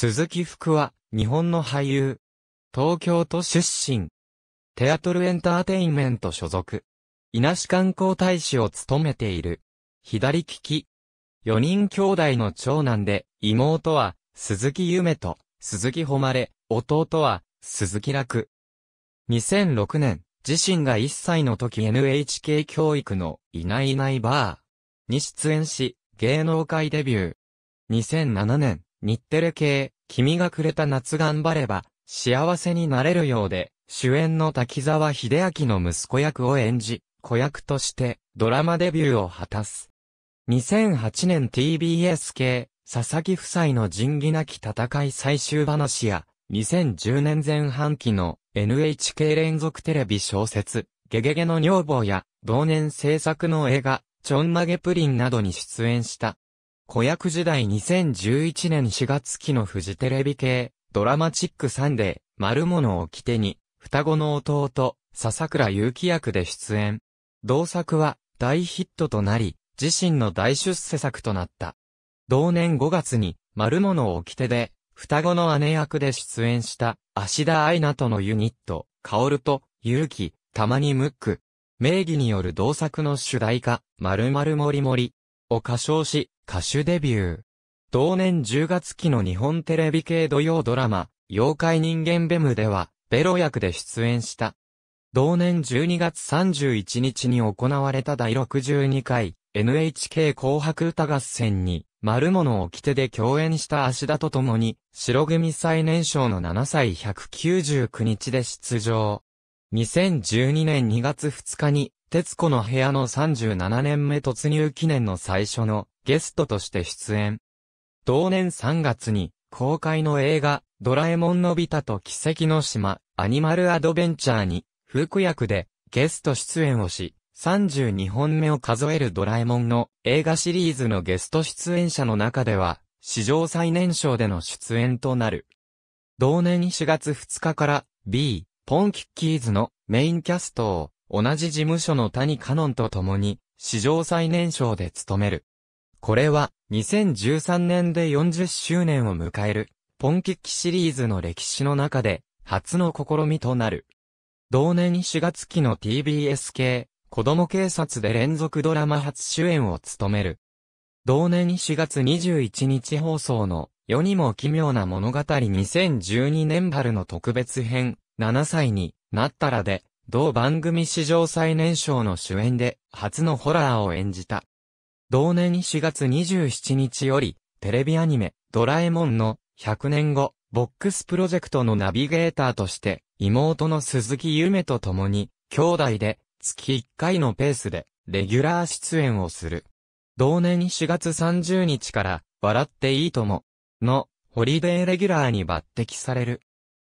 鈴木福は、日本の俳優。東京都出身。テアトルエンターテインメント所属。稲市観光大使を務めている。左利き。四人兄弟の長男で、妹は、鈴木夢と、鈴木誉弟は、鈴木楽。2006年、自身が1歳の時 NHK 教育の、いないいないバー。に出演し、芸能界デビュー。2007年、日テレ系、君がくれた夏頑張れば、幸せになれるようで、主演の滝沢秀明の息子役を演じ、子役としてドラマデビューを果たす。2008年 TBS 系、佐々木夫妻の仁義なき戦い最終話や、2010年前半期の NHK 連続テレビ小説、ゲゲゲの女房や、同年制作の映画、ちょんまげプリンなどに出演した。子役時代2011年4月期のフジテレビ系、ドラマチックサンデー、丸物を着てに、双子の弟、笹倉祐希役で出演。同作は大ヒットとなり、自身の大出世作となった。同年5月に、丸物を着てで、双子の姉役で出演した芦田愛菜とのユニット、カオルと、勇気、たまにムック。名義による同作の主題歌、〇〇もりもりを歌唱し、歌手デビュー。同年10月期の日本テレビ系土曜ドラマ、妖怪人間ベムでは、ベロ役で出演した。同年12月31日に行われた第62回 NHK 紅白歌合戦に、丸物を着てで共演した足田と共に、白組最年少の7歳199日で出場。2012年2月2日に、鉄子の部屋の37年目突入記念の最初のゲストとして出演。同年3月に公開の映画、ドラえもんのび太と奇跡の島、アニマルアドベンチャーに、副役でゲスト出演をし、32本目を数えるドラえもんの映画シリーズのゲスト出演者の中では、史上最年少での出演となる。同年4月2日から B、ポンキッキーズのメインキャストを同じ事務所の谷カノンと共に、史上最年少で務める。これは、2013年で40周年を迎える、ポンキッキシリーズの歴史の中で、初の試みとなる。同年4月期の TBS 系、子供警察で連続ドラマ初主演を務める。同年4月21日放送の、世にも奇妙な物語2012年春の特別編、7歳になったらで、同番組史上最年少の主演で、初のホラーを演じた。同年4月27日より、テレビアニメ、ドラえもんの、100年後、ボックスプロジェクトのナビゲーターとして、妹の鈴木夢と共に、兄弟で、月1回のペースで、レギュラー出演をする。同年4月30日から、笑っていいとも、の、ホリデーレギュラーに抜擢される。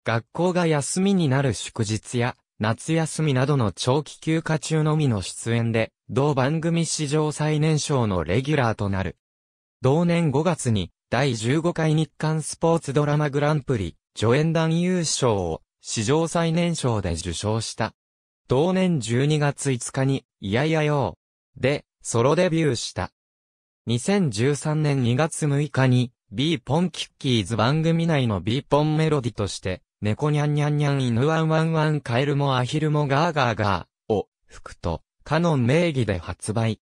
学校が休みになる祝日や、夏休みなどの長期休暇中のみの出演で、同番組史上最年少のレギュラーとなる。同年5月に、第15回日刊スポーツドラマグランプリ、助演団優勝を、史上最年少で受賞した。同年12月5日に、いやいやよで、ソロデビューした。2013年2月6日に、B ポンキッキーズ番組内の B ポンメロディとして、猫にゃんにゃんにゃん犬ワンワンワンカエルもアヒルもガーガーガーを、服と、カノン名義で発売。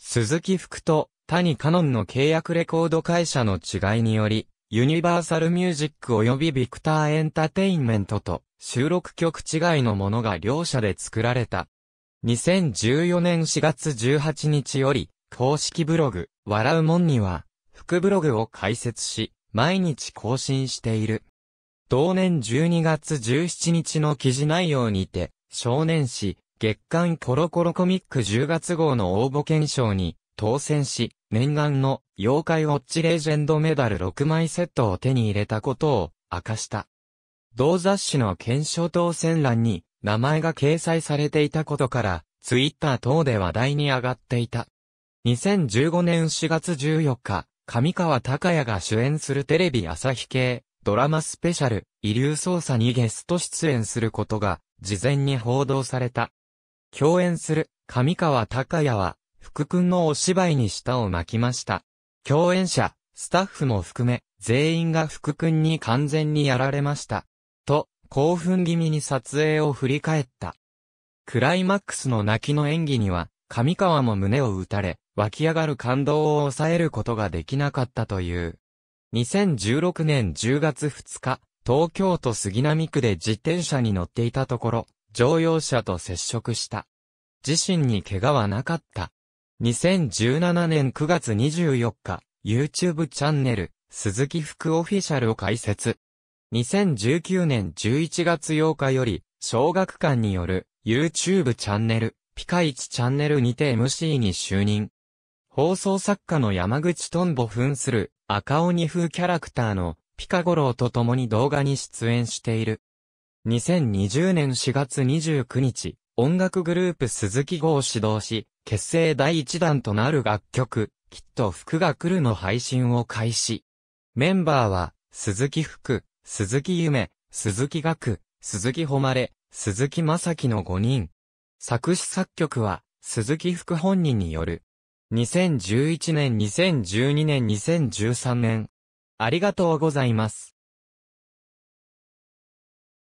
鈴木福と、谷カノンの契約レコード会社の違いにより、ユニバーサルミュージック及びビクターエンタテインメントと収録曲違いのものが両社で作られた。2014年4月18日より、公式ブログ、笑うもんには、副ブログを開設し、毎日更新している。同年12月17日の記事内容にて、少年誌、月刊コロコロコミック10月号の応募検証に当選し、念願の妖怪ウォッチレジェンドメダル6枚セットを手に入れたことを明かした。同雑誌の検証当選欄に名前が掲載されていたことから、ツイッター等で話題に上がっていた。2015年4月14日、上川隆也が主演するテレビ朝日系ドラマスペシャル、遺留捜査にゲスト出演することが、事前に報道された。共演する、上川隆也は、福君のお芝居に舌を巻きました。共演者、スタッフも含め、全員が福君に完全にやられました。と、興奮気味に撮影を振り返った。クライマックスの泣きの演技には、上川も胸を打たれ、湧き上がる感動を抑えることができなかったという。2016年10月2日、東京都杉並区で自転車に乗っていたところ、乗用車と接触した。自身に怪我はなかった。2017年9月24日、YouTube チャンネル、鈴木福オフィシャルを開設。2019年11月8日より、小学館による、YouTube チャンネル、ピカイチチャンネルにて MC に就任。放送作家の山口トンボ扮する赤鬼風キャラクターのピカゴロウと共に動画に出演している。2020年4月29日、音楽グループ鈴木号を指導し、結成第1弾となる楽曲、きっと服が来るの配信を開始。メンバーは、鈴木福、鈴木夢、鈴木学、鈴木誉、鈴木正樹の5人。作詞作曲は、鈴木福本人による。2011年、2012年、2013年。ありがとうございます。